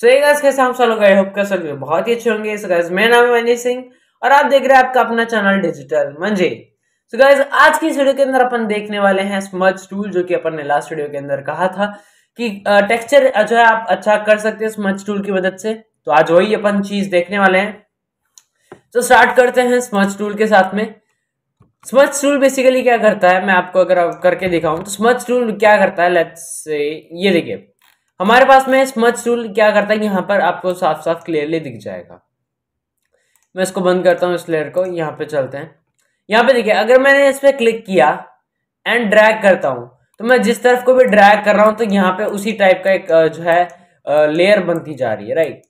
सो ये गैस कैसे हम सब गए होप का सब बहुत ही अच्छे होंगे सो so, मेरा नाम है मनी सिंह और आप देख रहे हैं आपका अपना चैनल डिजिटल मंजे सो so, आज की इस वीडियो के अंदर अपन देखने वाले हैं स्मज टूल जो कि अपन ने लास्ट वीडियो के अंदर कहा था कि टेक्सचर जो है आप अच्छा कर सकते हैं स्मज टूल की मदद से तो आज वही अपन चीज देखने वाले हैं तो स्टार्ट करते हैं स्मज टूल के साथ में स्मच टूल बेसिकली क्या करता है मैं आपको अगर करके दिखाऊं तो स्मच टूल क्या करता है लेट्स से ये देखिए हमारे पास में स्मच टूल क्या करता है यहाँ पर आपको साफ साफ क्लियरली दिख जाएगा मैं इसको बंद करता हूँ इस लेयर को यहाँ पे चलते हैं यहाँ पे देखिए अगर मैंने इस पर क्लिक किया एंड ड्रैग करता हूँ तो मैं जिस तरफ को भी ड्रैग कर रहा हूँ तो यहाँ पे उसी टाइप का एक जो है लेयर बनती जा रही है right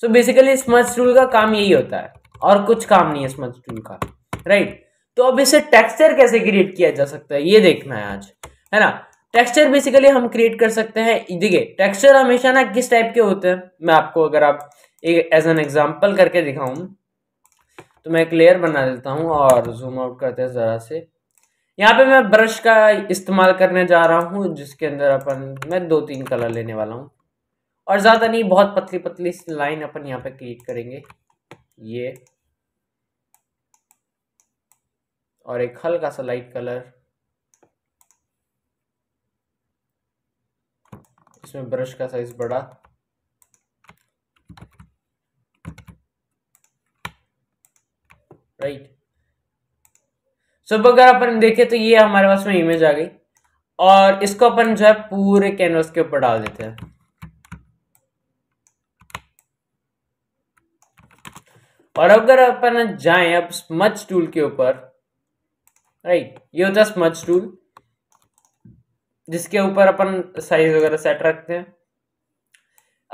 so basically smudge tool का काम यही होता है और कुछ काम नहीं है स्मच टूल का राइट तो अब इसे टेक्सचर कैसे क्रिएट किया जा सकता है ये देखना है आज है ना टेक्सचर बेसिकली हम क्रिएट कर सकते हैं देखिए टेक्सचर हमेशा ना किस टाइप के होते हैं मैं आपको अगर आप एक एज एन एग्जाम्पल करके दिखाऊं तो मैं एक लेयर बना देता हूं और जूम आउट करते हैं ज़रा से यहाँ पे मैं ब्रश का इस्तेमाल करने जा रहा हूँ जिसके अंदर अपन मैं दो तीन कलर लेने वाला हूँ और ज़्यादा नहीं बहुत पतली पतली लाइन अपन यहाँ पे क्रिएट करेंगे ये और एक हल्का सा लाइट कलर इसमें ब्रश का साइज बड़ा राइट सब अगर अपन देखे तो ये हमारे पास में इमेज आ गई और इसको अपन जो है पूरे कैनवस के ऊपर डाल देते हैं और अगर अपन जाए अब स्मच टूल के ऊपर राइट ये होता है स्मच टूल जिसके ऊपर अपन साइज वगैरह सेट रखते हैं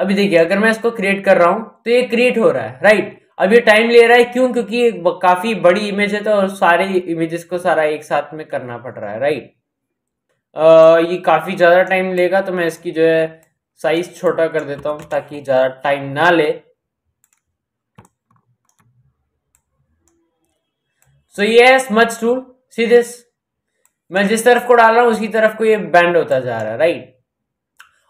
अभी देखिए अगर मैं इसको क्रिएट कर रहा हूं तो ये क्रिएट हो रहा है राइट अब ये टाइम ले रहा है क्यों क्योंकि काफी बड़ी इमेज है तो सारे इमेजेस को सारा एक साथ में करना पड़ रहा है राइट आ, ये काफी ज्यादा टाइम लेगा तो मैं इसकी जो है साइज छोटा कर देता हूं ताकि ज्यादा टाइम ना ले सो ये मच टू सी दिस मैं जिस तरफ को डाल रहा हूं उसकी तरफ को ये बैंड होता जा रहा है राइट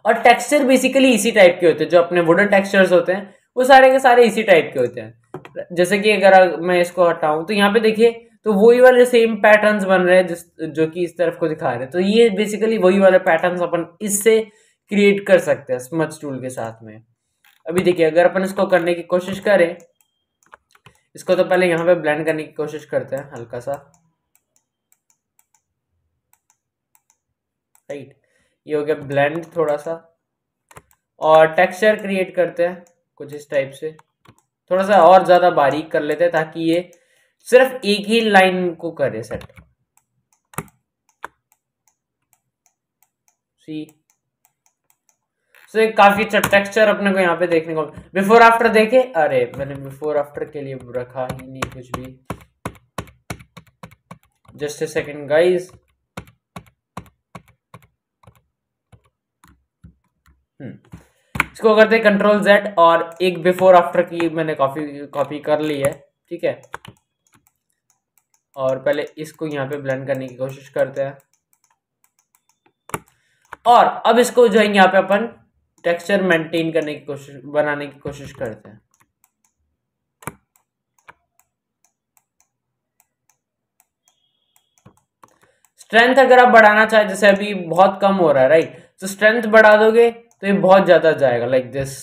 और टेक्सचर बेसिकली इसी टाइप के होते हैं जो अपने वुडन टेक्सचर होते हैं वो सारे के सारे इसी टाइप के होते हैं जैसे कि अगर मैं इसको हटाऊं तो यहाँ पे देखिए तो वही वाले सेम पैटर्न्स बन रहे हैं जिस जो कि इस तरफ को दिखा रहे हैं तो ये बेसिकली वही वाले पैटर्न्स अपन इससे क्रिएट कर सकते हैं स्मच टूल के साथ में अभी देखिए अगर अपन इसको करने की कोशिश करें इसको तो पहले यहाँ पे ब्लेंड करने की कोशिश करते हैं हल्का सा राइट ये हो गया ब्लेंड थोड़ा सा और टेक्सचर क्रिएट करते हैं कुछ इस टाइप से थोड़ा सा और ज़्यादा बारीक कर लेते हैं ताकि ये सिर्फ एक ही लाइन को करे सेट सी सो so, काफी अच्छा टेक्सचर अपने को यहाँ पे देखने को बिफोर आफ्टर देखे अरे मैंने बिफोर आफ्टर के लिए रखा ही नहीं कुछ भी just a second guys Hmm. इसको करते हैं कंट्रोल जेड और एक बिफोर आफ्टर की मैंने कॉपी कॉपी कर ली है ठीक है और पहले इसको यहाँ पे ब्लेंड करने की कोशिश करते हैं और अब इसको जो है यहाँ पे अपन टेक्सचर मेंटेन करने की कोशिश बनाने की कोशिश करते हैं स्ट्रेंथ अगर आप बढ़ाना चाहे जैसे अभी बहुत कम हो रहा है राइट तो स्ट्रेंथ बढ़ा दोगे तो ये बहुत ज़्यादा जाएगा लाइक दिस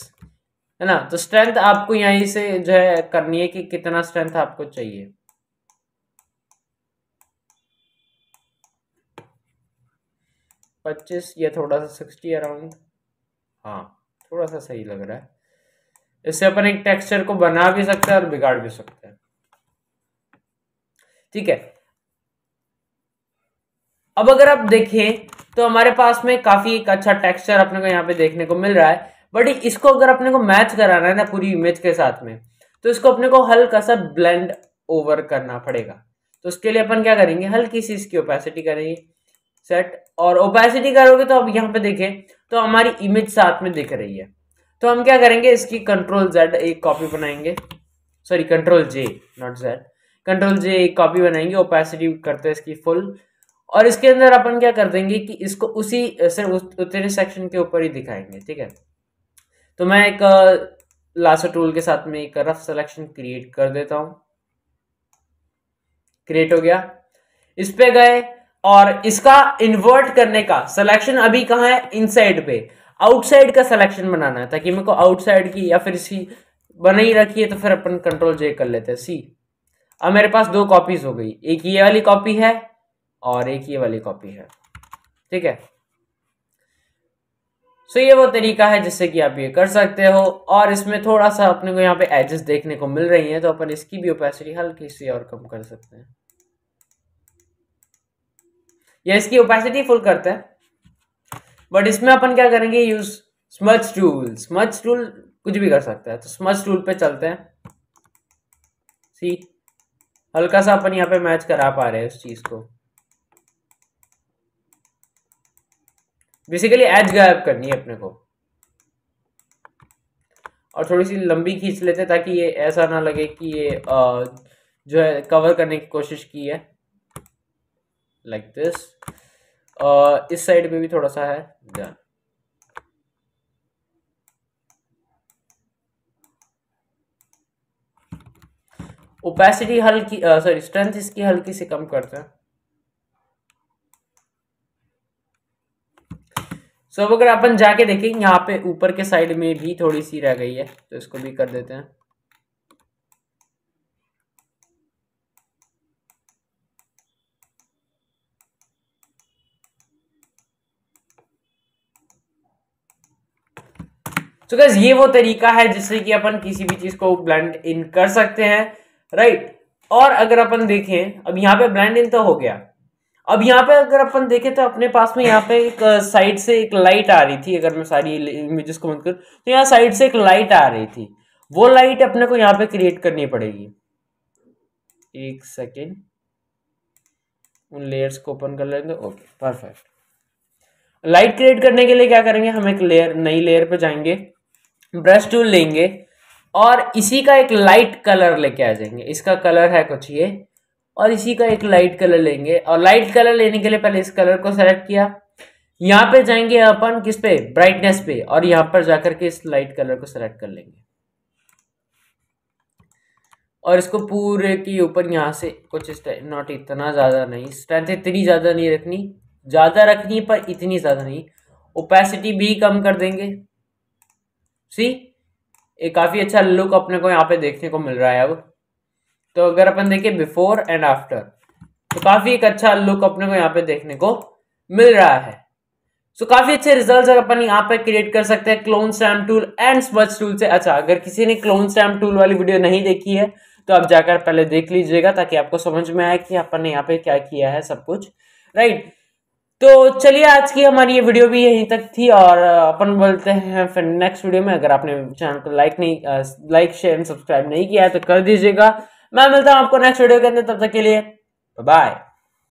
है ना तो स्ट्रेंथ आपको यहीं से जो है करनी है कि कितना स्ट्रेंथ आपको चाहिए पच्चीस या थोड़ा सा सिक्सटी अराउंड हाँ थोड़ा सा सही लग रहा है इससे अपन एक टेक्सचर को बना भी सकते हैं और बिगाड़ भी सकते हैं ठीक है अब अगर आप देखें तो हमारे पास में काफ़ी एक अच्छा टेक्सचर अपने को यहाँ पे देखने को मिल रहा है बट इसको अगर अपने को मैच कराना है ना पूरी इमेज के साथ में तो इसको अपने को हल्का सा ब्लेंड ओवर करना पड़ेगा तो उसके लिए अपन क्या करेंगे हल्की सी इसकी ओपेसिटी करेंगे सेट और ओपेसिटी करोगे तो अब यहाँ पे देखें तो हमारी इमेज साथ में दिख रही है तो हम क्या करेंगे इसकी कंट्रोल जेड एक कॉपी बनाएंगे sorry control J not Z control J एक कॉपी बनाएंगे ओपेसिटी करते हैं इसकी फुल और इसके अंदर अपन क्या कर देंगे कि इसको उसी सिर्फ उतरे सेक्शन के ऊपर ही दिखाएंगे ठीक है तो मैं एक लासो टूल के साथ में एक रफ सिलेक्शन क्रिएट कर देता हूं क्रिएट हो गया इस पे गए और इसका इन्वर्ट करने का सिलेक्शन अभी कहा है इनसाइड पे आउटसाइड का सिलेक्शन बनाना है ताकि मेरे को आउटसाइड की या फिर इसी बना ही रखी है तो फिर अपन कंट्रोल जे कर लेते हैं सी अब मेरे पास दो कॉपीज हो गई एक ये वाली कॉपी है और एक ये वाली कॉपी है ठीक है सो so, ये वो तरीका है जिससे कि आप ये कर सकते हो और इसमें थोड़ा सा अपने को यहाँ पे एजेस देखने को मिल रही हैं तो अपन इसकी भी ओपेसिटी हल्की सी और कम कर सकते हैं या इसकी ओपेसिटी फुल करते हैं बट इसमें अपन क्या करेंगे use smudge tool smudge tool कुछ भी कर सकते हैं तो स्मच टूल पे चलते हैं सी हल्का सा अपन यहाँ पे मैच करा पा रहे हैं उस चीज़ को बेसिकली एज गायब करनी है अपने को और थोड़ी सी लंबी खींच लेते हैं ताकि ये ऐसा ना लगे कि ये आ, जो है कवर करने की कोशिश की है लाइक like दिस इस साइड पे भी थोड़ा सा है डन ओपेसिटी हल्की सॉरी स्ट्रेंथ इसकी हल्की से कम करते हैं सो so, अगर अपन जाके देखें यहाँ पे ऊपर के साइड में भी थोड़ी सी रह गई है तो इसको भी कर देते हैं तो so, ये वो तरीका है जिससे कि अपन किसी भी चीज को ब्लेंड इन कर सकते हैं राइट और अगर अपन देखें अब यहाँ पे ब्लेंड इन तो हो गया अब यहाँ पे अगर अपन देखें तो अपने पास में यहाँ पे एक साइड से एक लाइट आ रही थी अगर मैं सारी इमेजेस को बंद करूँ तो यहाँ साइड से एक लाइट आ रही थी वो लाइट अपने को यहाँ पे क्रिएट करनी पड़ेगी एक सेकेंड उन लेयर्स को ओपन कर लेंगे ओके परफेक्ट लाइट क्रिएट करने के लिए क्या करेंगे हम एक लेयर नई लेयर पर जाएंगे ब्रश टूल लेंगे और इसी का एक लाइट कलर लेके आ जाएंगे इसका कलर है कुछ ये और इसी का एक लाइट कलर लेंगे और लाइट कलर लेने के लिए पहले इस कलर को सेलेक्ट किया यहाँ पे जाएंगे अपन किस पे ब्राइटनेस पे और यहाँ पर जाकर के इस लाइट कलर को सेलेक्ट कर लेंगे और इसको पूरे के ऊपर यहाँ से कुछ नॉट इतना ज़्यादा नहीं स्ट्रेंथ इतनी ज़्यादा नहीं रखनी ज़्यादा रखनी पर इतनी ज़्यादा नहीं ओपेसिटी भी कम कर देंगे सी ये काफ़ी अच्छा लुक अपने को यहाँ पे देखने को मिल रहा है अब तो अगर अपन देखें बिफोर एंड आफ्टर तो काफी एक अच्छा लुक अपने को यहाँ पे देखने को मिल रहा है सो so, काफी अच्छे रिजल्ट्स अगर अपन यहाँ पे क्रिएट कर सकते हैं क्लोन स्टैम्प टूल एंड स्वच टूल से अच्छा अगर किसी ने क्लोन स्टैम टूल वाली वीडियो नहीं देखी है तो आप जाकर पहले देख लीजिएगा ताकि आपको समझ में आए कि अपन ने यहाँ पे क्या किया है सब कुछ राइट तो चलिए आज की हमारी ये वीडियो भी यहीं तक थी और अपन बोलते हैं फिर नेक्स्ट वीडियो में अगर आपने चैनल को लाइक नहीं लाइक शेयर एंड सब्सक्राइब नहीं किया है तो कर दीजिएगा मैं मिलता हूं आपको नेक्स्ट वीडियो के अंदर तब तक के लिए बाय